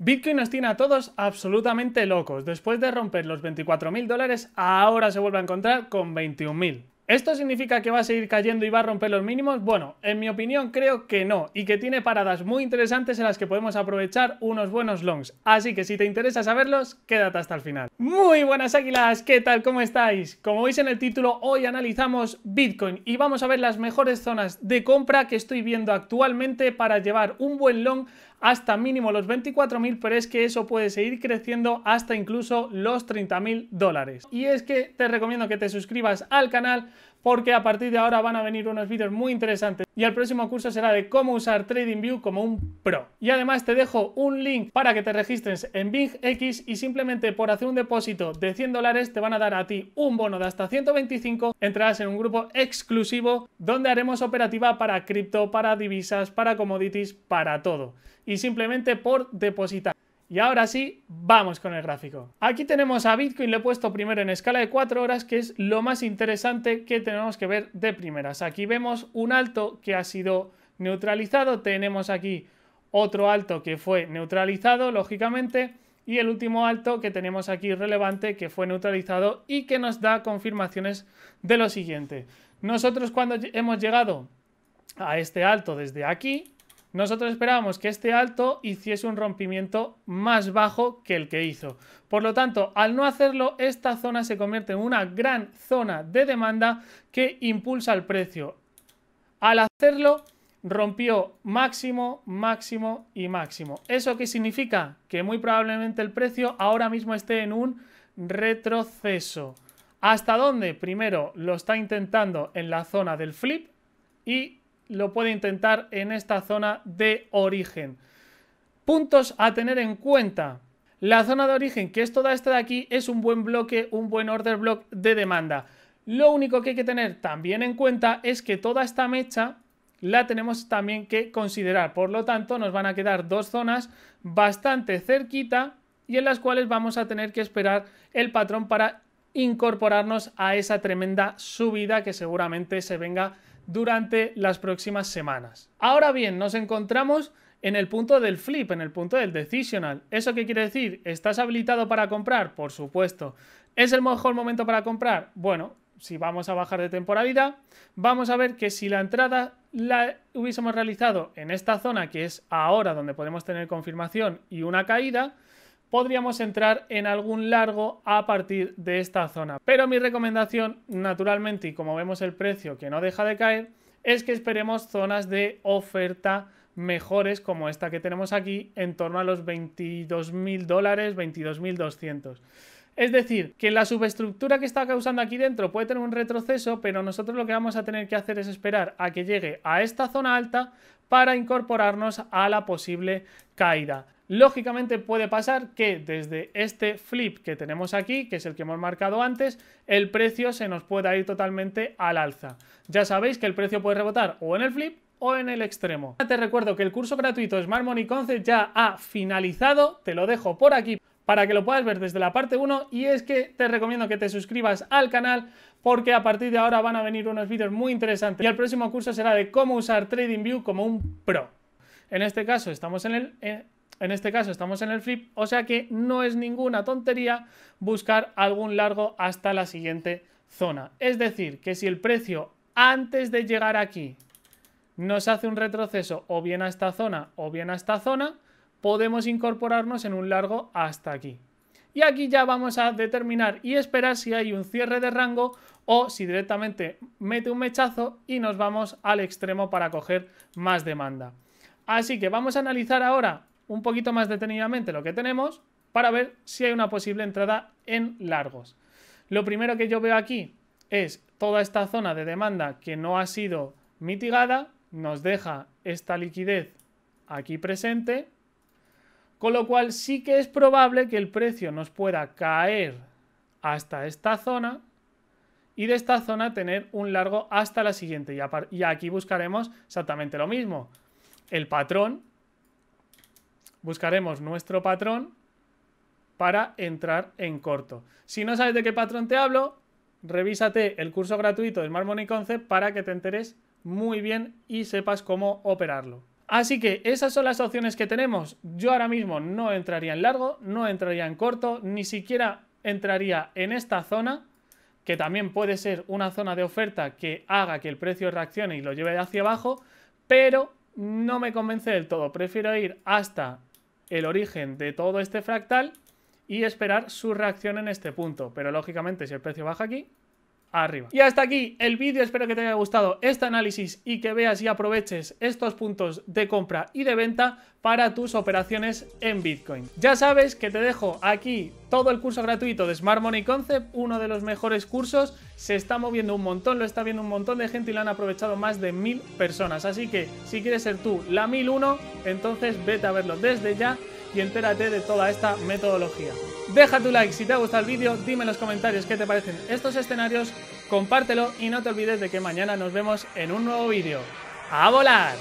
Bitcoin nos tiene a todos absolutamente locos. Después de romper los 24.000 dólares, ahora se vuelve a encontrar con 21.000. ¿Esto significa que va a seguir cayendo y va a romper los mínimos? Bueno, en mi opinión creo que no y que tiene paradas muy interesantes en las que podemos aprovechar unos buenos longs. Así que si te interesa saberlos, quédate hasta el final. Muy buenas águilas, ¿qué tal? ¿Cómo estáis? Como veis en el título, hoy analizamos Bitcoin y vamos a ver las mejores zonas de compra que estoy viendo actualmente para llevar un buen long hasta mínimo los 24.000, pero es que eso puede seguir creciendo hasta incluso los 30.000 dólares. Y es que te recomiendo que te suscribas al canal porque a partir de ahora van a venir unos vídeos muy interesantes y el próximo curso será de cómo usar TradingView como un pro. Y además te dejo un link para que te registres en BingX y simplemente por hacer un depósito de 100 dólares te van a dar a ti un bono de hasta 125, entrarás en un grupo exclusivo donde haremos operativa para cripto, para divisas, para commodities, para todo. Y simplemente por depositar. Y ahora sí, vamos con el gráfico. Aquí tenemos a Bitcoin, lo he puesto primero en escala de 4 horas, que es lo más interesante que tenemos que ver de primeras. Aquí vemos un alto que ha sido neutralizado, tenemos aquí otro alto que fue neutralizado, lógicamente, y el último alto que tenemos aquí relevante que fue neutralizado y que nos da confirmaciones de lo siguiente. Nosotros cuando hemos llegado a este alto desde aquí, nosotros esperábamos que este alto hiciese un rompimiento más bajo que el que hizo. Por lo tanto, al no hacerlo, esta zona se convierte en una gran zona de demanda que impulsa el precio. Al hacerlo, rompió máximo, máximo y máximo. ¿Eso qué significa? Que muy probablemente el precio ahora mismo esté en un retroceso. ¿Hasta dónde? Primero lo está intentando en la zona del flip y lo puede intentar en esta zona de origen. Puntos a tener en cuenta. La zona de origen, que es toda esta de aquí, es un buen bloque, un buen order block de demanda. Lo único que hay que tener también en cuenta es que toda esta mecha la tenemos también que considerar. Por lo tanto, nos van a quedar dos zonas bastante cerquita y en las cuales vamos a tener que esperar el patrón para incorporarnos a esa tremenda subida que seguramente se venga durante las próximas semanas. Ahora bien, nos encontramos en el punto del flip, en el punto del decisional. ¿Eso qué quiere decir? ¿Estás habilitado para comprar? Por supuesto. ¿Es el mejor momento para comprar? Bueno, si vamos a bajar de temporalidad, vamos a ver que si la entrada la hubiésemos realizado en esta zona, que es ahora donde podemos tener confirmación y una caída, podríamos entrar en algún largo a partir de esta zona. Pero mi recomendación, naturalmente, y como vemos el precio que no deja de caer, es que esperemos zonas de oferta mejores como esta que tenemos aquí en torno a los 22.000 dólares, 22.200. Es decir, que la subestructura que está causando aquí dentro puede tener un retroceso, pero nosotros lo que vamos a tener que hacer es esperar a que llegue a esta zona alta para incorporarnos a la posible caída. Lógicamente puede pasar que desde este flip que tenemos aquí, que es el que hemos marcado antes, el precio se nos pueda ir totalmente al alza. Ya sabéis que el precio puede rebotar o en el flip o en el extremo. Te recuerdo que el curso gratuito Smart Money Concept ya ha finalizado, te lo dejo por aquí para que lo puedas ver desde la parte 1 y es que te recomiendo que te suscribas al canal porque a partir de ahora van a venir unos vídeos muy interesantes y el próximo curso será de cómo usar TradingView como un pro. En este caso estamos en el... Eh, en este caso estamos en el flip, o sea que no es ninguna tontería buscar algún largo hasta la siguiente zona. Es decir, que si el precio antes de llegar aquí nos hace un retroceso o bien a esta zona o bien a esta zona, podemos incorporarnos en un largo hasta aquí. Y aquí ya vamos a determinar y esperar si hay un cierre de rango o si directamente mete un mechazo y nos vamos al extremo para coger más demanda. Así que vamos a analizar ahora un poquito más detenidamente lo que tenemos para ver si hay una posible entrada en largos. Lo primero que yo veo aquí es toda esta zona de demanda que no ha sido mitigada, nos deja esta liquidez aquí presente, con lo cual sí que es probable que el precio nos pueda caer hasta esta zona y de esta zona tener un largo hasta la siguiente. Y, aquí buscaremos exactamente lo mismo. El patrón buscaremos nuestro patrón para entrar en corto. Si no sabes de qué patrón te hablo, revísate el curso gratuito de Smart Money Concept para que te enteres muy bien y sepas cómo operarlo. Así que esas son las opciones que tenemos. Yo ahora mismo no entraría en largo, no entraría en corto, ni siquiera entraría en esta zona, que también puede ser una zona de oferta que haga que el precio reaccione y lo lleve hacia abajo, pero no me convence del todo. Prefiero ir hasta el origen de todo este fractal y esperar su reacción en este punto. Pero lógicamente si el precio baja aquí, arriba. Y hasta aquí el vídeo, espero que te haya gustado este análisis y que veas y aproveches estos puntos de compra y de venta para tus operaciones en Bitcoin. Ya sabes que te dejo aquí todo el curso gratuito de Smart Money Concept, uno de los mejores cursos, se está moviendo un montón, lo está viendo un montón de gente y lo han aprovechado más de mil personas, así que si quieres ser tú la 1001, entonces vete a verlo desde ya y entérate de toda esta metodología. Deja tu like si te ha gustado el vídeo, dime en los comentarios qué te parecen estos escenarios, compártelo y no te olvides de que mañana nos vemos en un nuevo vídeo. ¡A volar!